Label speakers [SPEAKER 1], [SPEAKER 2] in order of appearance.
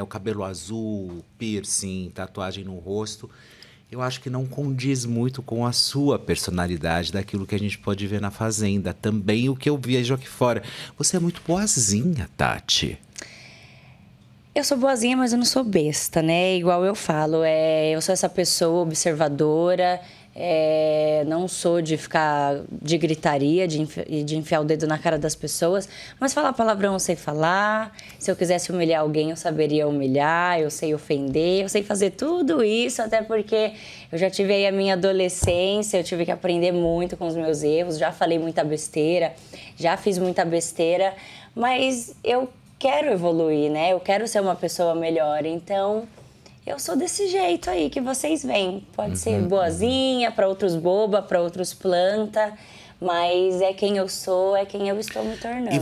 [SPEAKER 1] É o cabelo azul, piercing, tatuagem no rosto, eu acho que não condiz muito com a sua personalidade, daquilo que a gente pode ver na Fazenda. Também o que eu vejo aqui fora. Você é muito boazinha, Tati.
[SPEAKER 2] Eu sou boazinha, mas eu não sou besta, né? Igual eu falo, é, eu sou essa pessoa observadora, é, não sou de ficar de gritaria, de, de enfiar o dedo na cara das pessoas, mas falar palavrão eu sei falar. Se eu quisesse humilhar alguém, eu saberia humilhar, eu sei ofender, eu sei fazer tudo isso, até porque eu já tive aí a minha adolescência, eu tive que aprender muito com os meus erros, já falei muita besteira, já fiz muita besteira, mas eu quero evoluir, né? Eu quero ser uma pessoa melhor. Então, eu sou desse jeito aí que vocês veem. Pode uhum. ser boazinha, para outros boba, para outros planta, mas é quem eu sou, é quem eu estou me tornando.